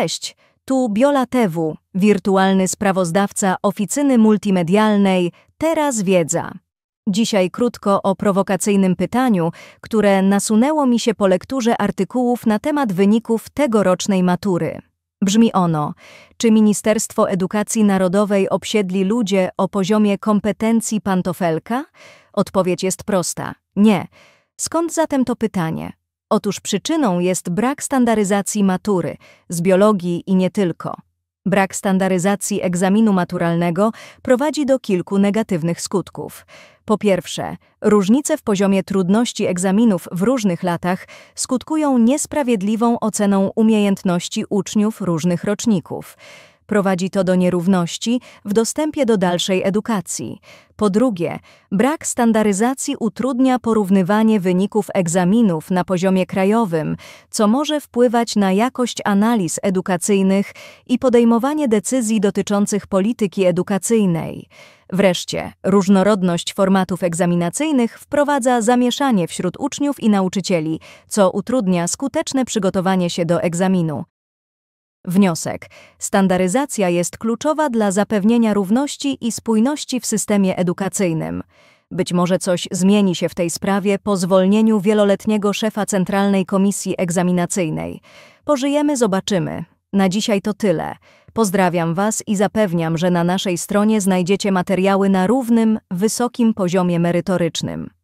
Cześć, tu Biola Tewu, wirtualny sprawozdawca oficyny multimedialnej Teraz Wiedza. Dzisiaj krótko o prowokacyjnym pytaniu, które nasunęło mi się po lekturze artykułów na temat wyników tegorocznej matury. Brzmi ono: Czy Ministerstwo Edukacji Narodowej obsiedli ludzie o poziomie kompetencji pantofelka? Odpowiedź jest prosta: nie. Skąd zatem to pytanie? Otóż przyczyną jest brak standaryzacji matury, z biologii i nie tylko. Brak standaryzacji egzaminu maturalnego prowadzi do kilku negatywnych skutków. Po pierwsze, różnice w poziomie trudności egzaminów w różnych latach skutkują niesprawiedliwą oceną umiejętności uczniów różnych roczników. Prowadzi to do nierówności w dostępie do dalszej edukacji. Po drugie, brak standaryzacji utrudnia porównywanie wyników egzaminów na poziomie krajowym, co może wpływać na jakość analiz edukacyjnych i podejmowanie decyzji dotyczących polityki edukacyjnej. Wreszcie, różnorodność formatów egzaminacyjnych wprowadza zamieszanie wśród uczniów i nauczycieli, co utrudnia skuteczne przygotowanie się do egzaminu. Wniosek. Standaryzacja jest kluczowa dla zapewnienia równości i spójności w systemie edukacyjnym. Być może coś zmieni się w tej sprawie po zwolnieniu wieloletniego szefa Centralnej Komisji Egzaminacyjnej. Pożyjemy, zobaczymy. Na dzisiaj to tyle. Pozdrawiam Was i zapewniam, że na naszej stronie znajdziecie materiały na równym, wysokim poziomie merytorycznym.